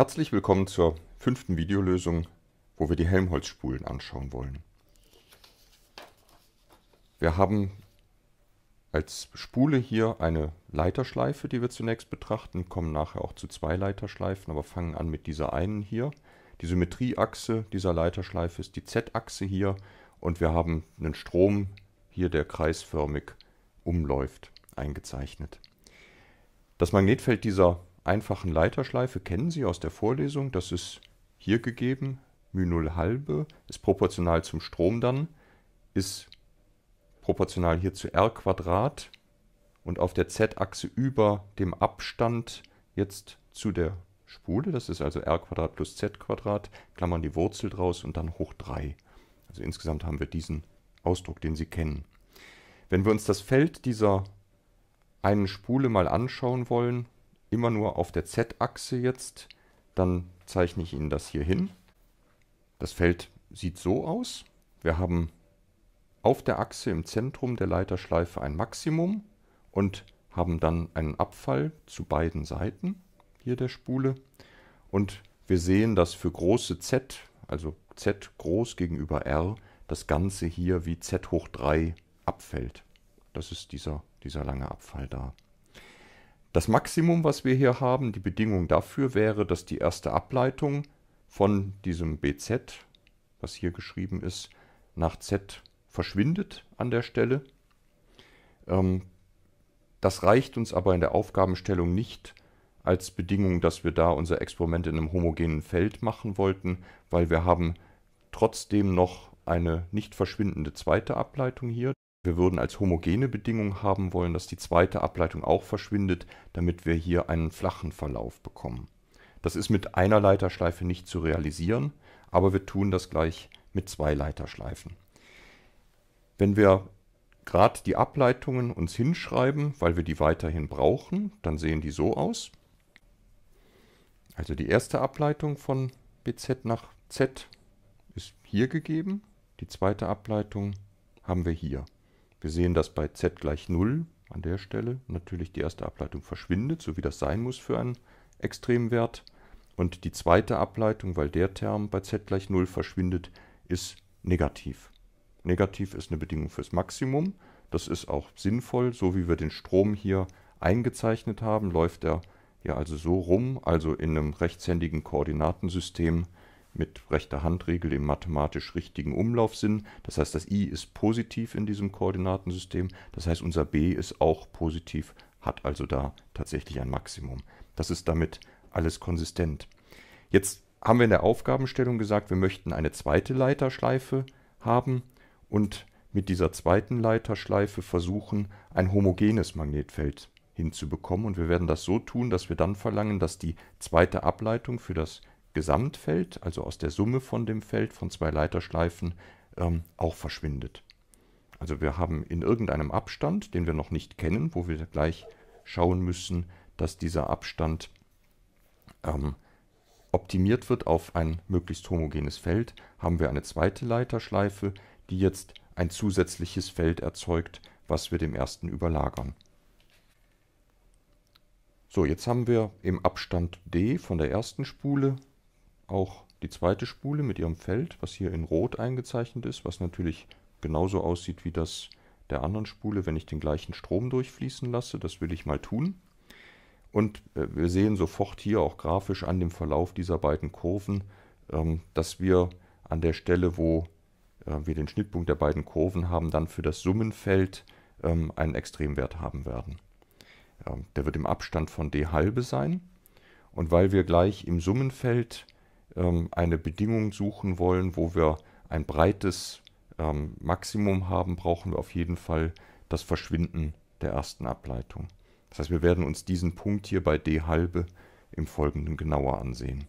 Herzlich willkommen zur fünften Videolösung, wo wir die Helmholtz-Spulen anschauen wollen. Wir haben als Spule hier eine Leiterschleife, die wir zunächst betrachten, kommen nachher auch zu zwei Leiterschleifen, aber fangen an mit dieser einen hier. Die Symmetrieachse dieser Leiterschleife ist die Z-Achse hier und wir haben einen Strom hier, der kreisförmig umläuft, eingezeichnet. Das Magnetfeld dieser einfachen Leiterschleife kennen Sie aus der Vorlesung. Das ist hier gegeben. μ0 halbe ist proportional zum Strom dann, ist proportional hier zu r Quadrat und auf der z-Achse über dem Abstand jetzt zu der Spule. Das ist also r Quadrat plus z Quadrat, Klammern die Wurzel draus und dann hoch 3. Also insgesamt haben wir diesen Ausdruck, den Sie kennen. Wenn wir uns das Feld dieser einen Spule mal anschauen wollen, immer nur auf der Z-Achse jetzt, dann zeichne ich Ihnen das hier hin. Das Feld sieht so aus. Wir haben auf der Achse im Zentrum der Leiterschleife ein Maximum und haben dann einen Abfall zu beiden Seiten hier der Spule. Und wir sehen, dass für große Z, also Z groß gegenüber R, das Ganze hier wie Z hoch 3 abfällt. Das ist dieser, dieser lange Abfall da. Das Maximum, was wir hier haben, die Bedingung dafür wäre, dass die erste Ableitung von diesem BZ, was hier geschrieben ist, nach Z verschwindet an der Stelle. Ähm, das reicht uns aber in der Aufgabenstellung nicht als Bedingung, dass wir da unser Experiment in einem homogenen Feld machen wollten, weil wir haben trotzdem noch eine nicht verschwindende zweite Ableitung hier. Wir würden als homogene Bedingung haben wollen, dass die zweite Ableitung auch verschwindet, damit wir hier einen flachen Verlauf bekommen. Das ist mit einer Leiterschleife nicht zu realisieren, aber wir tun das gleich mit zwei Leiterschleifen. Wenn wir gerade die Ableitungen uns hinschreiben, weil wir die weiterhin brauchen, dann sehen die so aus. Also die erste Ableitung von BZ nach Z ist hier gegeben, die zweite Ableitung haben wir hier. Wir sehen, dass bei z gleich 0 an der Stelle natürlich die erste Ableitung verschwindet, so wie das sein muss für einen Extremwert. Und die zweite Ableitung, weil der Term bei z gleich 0 verschwindet, ist negativ. Negativ ist eine Bedingung fürs Maximum. Das ist auch sinnvoll, so wie wir den Strom hier eingezeichnet haben, läuft er ja also so rum, also in einem rechtshändigen Koordinatensystem mit rechter Handregel im mathematisch richtigen Umlaufsinn. Das heißt, das i ist positiv in diesem Koordinatensystem. Das heißt, unser b ist auch positiv, hat also da tatsächlich ein Maximum. Das ist damit alles konsistent. Jetzt haben wir in der Aufgabenstellung gesagt, wir möchten eine zweite Leiterschleife haben und mit dieser zweiten Leiterschleife versuchen, ein homogenes Magnetfeld hinzubekommen. Und wir werden das so tun, dass wir dann verlangen, dass die zweite Ableitung für das Gesamtfeld, also aus der Summe von dem Feld von zwei Leiterschleifen, ähm, auch verschwindet. Also wir haben in irgendeinem Abstand, den wir noch nicht kennen, wo wir gleich schauen müssen, dass dieser Abstand ähm, optimiert wird auf ein möglichst homogenes Feld, haben wir eine zweite Leiterschleife, die jetzt ein zusätzliches Feld erzeugt, was wir dem ersten überlagern. So, jetzt haben wir im Abstand D von der ersten Spule auch die zweite Spule mit ihrem Feld, was hier in Rot eingezeichnet ist, was natürlich genauso aussieht wie das der anderen Spule, wenn ich den gleichen Strom durchfließen lasse. Das will ich mal tun. Und äh, wir sehen sofort hier auch grafisch an dem Verlauf dieser beiden Kurven, ähm, dass wir an der Stelle, wo äh, wir den Schnittpunkt der beiden Kurven haben, dann für das Summenfeld ähm, einen Extremwert haben werden. Ähm, der wird im Abstand von d halbe sein. Und weil wir gleich im Summenfeld ähm, eine Bedingung suchen wollen, wo wir ein breites ähm, Maximum haben, brauchen wir auf jeden Fall das Verschwinden der ersten Ableitung. Das heißt, wir werden uns diesen Punkt hier bei d halbe im Folgenden genauer ansehen.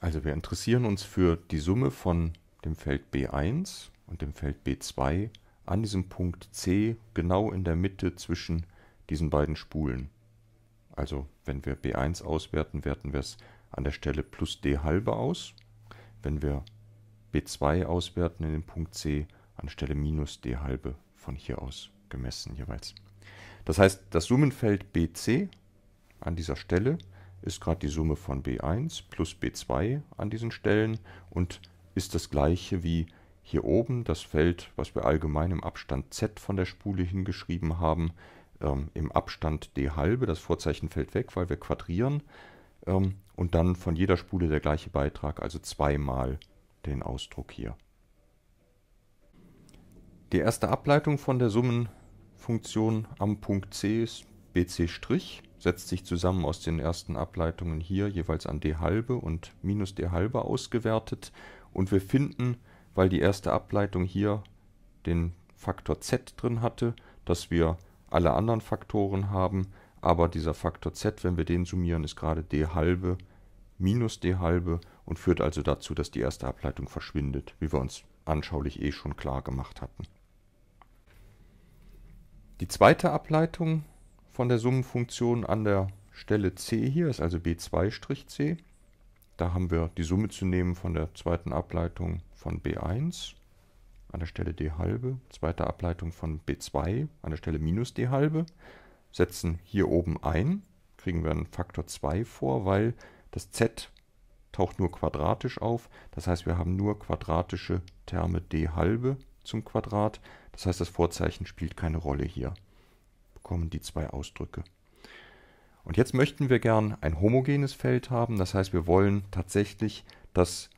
Also wir interessieren uns für die Summe von dem Feld B1 und dem Feld B2 an diesem Punkt C genau in der Mitte zwischen diesen beiden Spulen. Also wenn wir B1 auswerten, werten wir es an der Stelle plus d halbe aus. Wenn wir b2 auswerten in dem Punkt c, anstelle minus d halbe von hier aus gemessen jeweils. Das heißt, das Summenfeld bc an dieser Stelle ist gerade die Summe von b1 plus b2 an diesen Stellen und ist das gleiche wie hier oben das Feld, was wir allgemein im Abstand z von der Spule hingeschrieben haben, ähm, im Abstand d halbe, das Vorzeichen fällt weg, weil wir quadrieren. Ähm, und dann von jeder Spule der gleiche Beitrag, also zweimal den Ausdruck hier. Die erste Ableitung von der Summenfunktion am Punkt C ist bc' setzt sich zusammen aus den ersten Ableitungen hier jeweils an d halbe und minus d halbe ausgewertet und wir finden, weil die erste Ableitung hier den Faktor z drin hatte, dass wir alle anderen Faktoren haben, aber dieser Faktor z, wenn wir den summieren, ist gerade d halbe minus d halbe und führt also dazu, dass die erste Ableitung verschwindet, wie wir uns anschaulich eh schon klar gemacht hatten. Die zweite Ableitung von der Summenfunktion an der Stelle c hier ist also b2-c. Da haben wir die Summe zu nehmen von der zweiten Ableitung von b1 an der Stelle d halbe, zweite Ableitung von b2 an der Stelle minus d halbe, setzen hier oben ein, kriegen wir einen Faktor 2 vor, weil das Z taucht nur quadratisch auf. Das heißt, wir haben nur quadratische Terme d halbe zum Quadrat. Das heißt, das Vorzeichen spielt keine Rolle hier. Bekommen die zwei Ausdrücke. Und jetzt möchten wir gern ein homogenes Feld haben. Das heißt, wir wollen tatsächlich, dass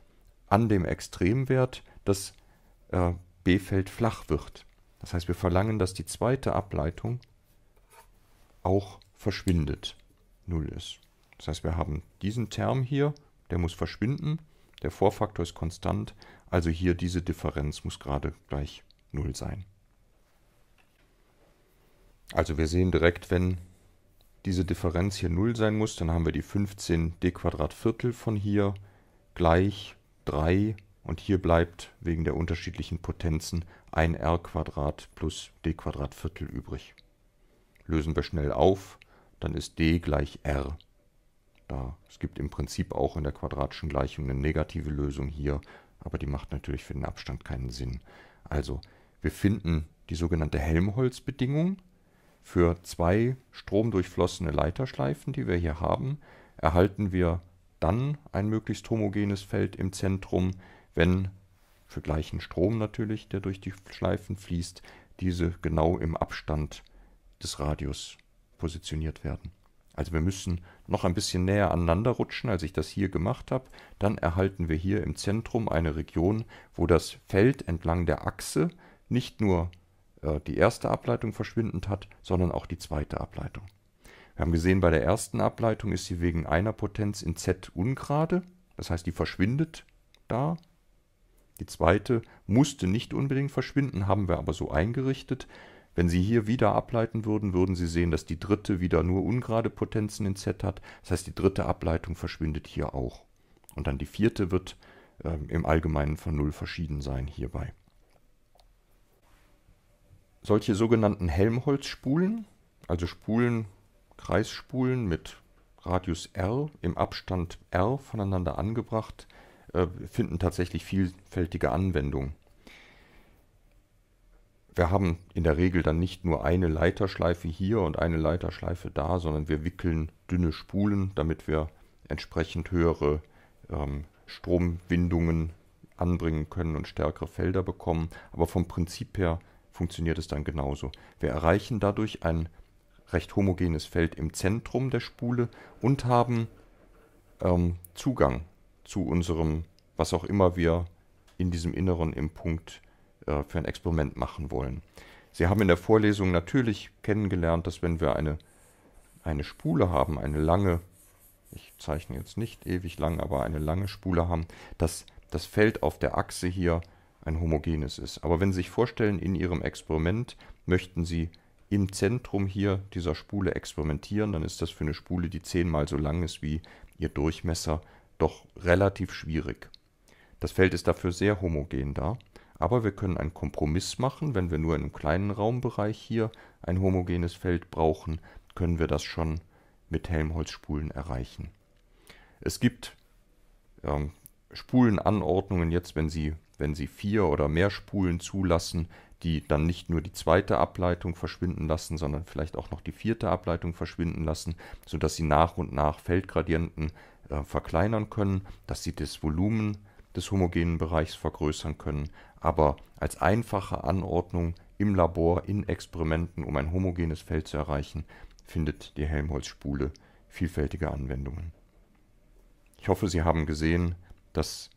an dem Extremwert das äh, B-Feld flach wird. Das heißt, wir verlangen, dass die zweite Ableitung auch verschwindet, 0 ist. Das heißt, wir haben diesen Term hier, der muss verschwinden, der Vorfaktor ist konstant, also hier diese Differenz muss gerade gleich 0 sein. Also wir sehen direkt, wenn diese Differenz hier 0 sein muss, dann haben wir die 15 d Viertel von hier gleich 3 und hier bleibt wegen der unterschiedlichen Potenzen 1 r Quadrat plus d Viertel übrig. Lösen wir schnell auf, dann ist d gleich r da. Es gibt im Prinzip auch in der quadratischen Gleichung eine negative Lösung hier, aber die macht natürlich für den Abstand keinen Sinn. Also, wir finden die sogenannte Helmholtz-Bedingung für zwei stromdurchflossene Leiterschleifen, die wir hier haben, erhalten wir dann ein möglichst homogenes Feld im Zentrum, wenn für gleichen Strom natürlich, der durch die Schleifen fließt, diese genau im Abstand des Radius positioniert werden. Also wir müssen noch ein bisschen näher aneinander rutschen, als ich das hier gemacht habe. Dann erhalten wir hier im Zentrum eine Region, wo das Feld entlang der Achse nicht nur äh, die erste Ableitung verschwindend hat, sondern auch die zweite Ableitung. Wir haben gesehen, bei der ersten Ableitung ist sie wegen einer Potenz in Z ungerade. Das heißt, die verschwindet da. Die zweite musste nicht unbedingt verschwinden, haben wir aber so eingerichtet. Wenn Sie hier wieder ableiten würden, würden Sie sehen, dass die dritte wieder nur ungerade Potenzen in Z hat. Das heißt, die dritte Ableitung verschwindet hier auch. Und dann die vierte wird äh, im Allgemeinen von 0 verschieden sein hierbei. Solche sogenannten Helmholtz-Spulen, also Spulen, Kreisspulen mit Radius r im Abstand r voneinander angebracht, äh, finden tatsächlich vielfältige Anwendungen wir haben in der Regel dann nicht nur eine Leiterschleife hier und eine Leiterschleife da, sondern wir wickeln dünne Spulen, damit wir entsprechend höhere ähm, Stromwindungen anbringen können und stärkere Felder bekommen. Aber vom Prinzip her funktioniert es dann genauso. Wir erreichen dadurch ein recht homogenes Feld im Zentrum der Spule und haben ähm, Zugang zu unserem, was auch immer wir in diesem Inneren im Punkt äh, für ein Experiment machen wollen. Sie haben in der Vorlesung natürlich kennengelernt, dass wenn wir eine, eine Spule haben, eine lange, ich zeichne jetzt nicht ewig lang, aber eine lange Spule haben, dass das Feld auf der Achse hier ein homogenes ist. Aber wenn Sie sich vorstellen, in Ihrem Experiment möchten Sie im Zentrum hier dieser Spule experimentieren, dann ist das für eine Spule, die zehnmal so lang ist wie ihr Durchmesser, doch relativ schwierig. Das Feld ist dafür sehr homogen da. Aber wir können einen Kompromiss machen, wenn wir nur in einem kleinen Raumbereich hier ein homogenes Feld brauchen, können wir das schon mit Helmholtz-Spulen erreichen. Es gibt ähm, Spulenanordnungen jetzt, wenn Sie, wenn Sie vier oder mehr Spulen zulassen, die dann nicht nur die zweite Ableitung verschwinden lassen, sondern vielleicht auch noch die vierte Ableitung verschwinden lassen, sodass Sie nach und nach Feldgradienten äh, verkleinern können, dass Sie das Volumen des homogenen Bereichs vergrößern können aber als einfache Anordnung im Labor in Experimenten, um ein homogenes Feld zu erreichen, findet die Helmholtz-Spule vielfältige Anwendungen. Ich hoffe, Sie haben gesehen, dass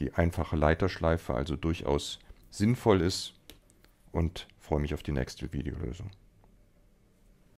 die einfache Leiterschleife also durchaus sinnvoll ist und freue mich auf die nächste Videolösung.